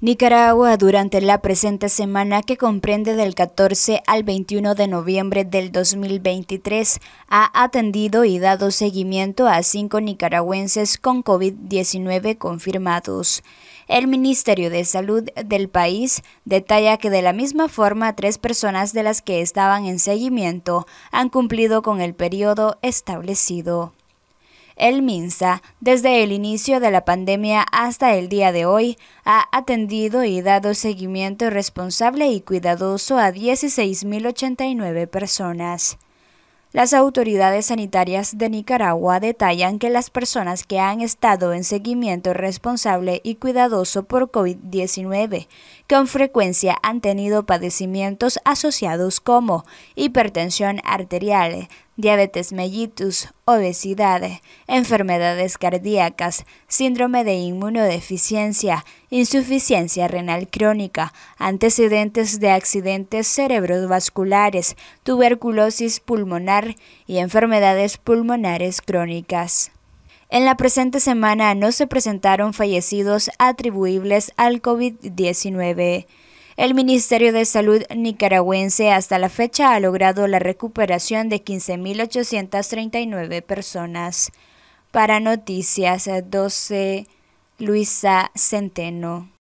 Nicaragua durante la presente semana que comprende del 14 al 21 de noviembre del 2023 ha atendido y dado seguimiento a cinco nicaragüenses con COVID-19 confirmados. El Ministerio de Salud del país detalla que de la misma forma tres personas de las que estaban en seguimiento han cumplido con el periodo establecido. El MINSA, desde el inicio de la pandemia hasta el día de hoy, ha atendido y dado seguimiento responsable y cuidadoso a 16.089 personas. Las autoridades sanitarias de Nicaragua detallan que las personas que han estado en seguimiento responsable y cuidadoso por COVID-19 con frecuencia han tenido padecimientos asociados como hipertensión arterial, diabetes mellitus, obesidad, enfermedades cardíacas, síndrome de inmunodeficiencia, insuficiencia renal crónica, antecedentes de accidentes cerebrovasculares, tuberculosis pulmonar y enfermedades pulmonares crónicas. En la presente semana no se presentaron fallecidos atribuibles al COVID-19. El Ministerio de Salud nicaragüense hasta la fecha ha logrado la recuperación de 15.839 personas. Para Noticias 12, Luisa Centeno.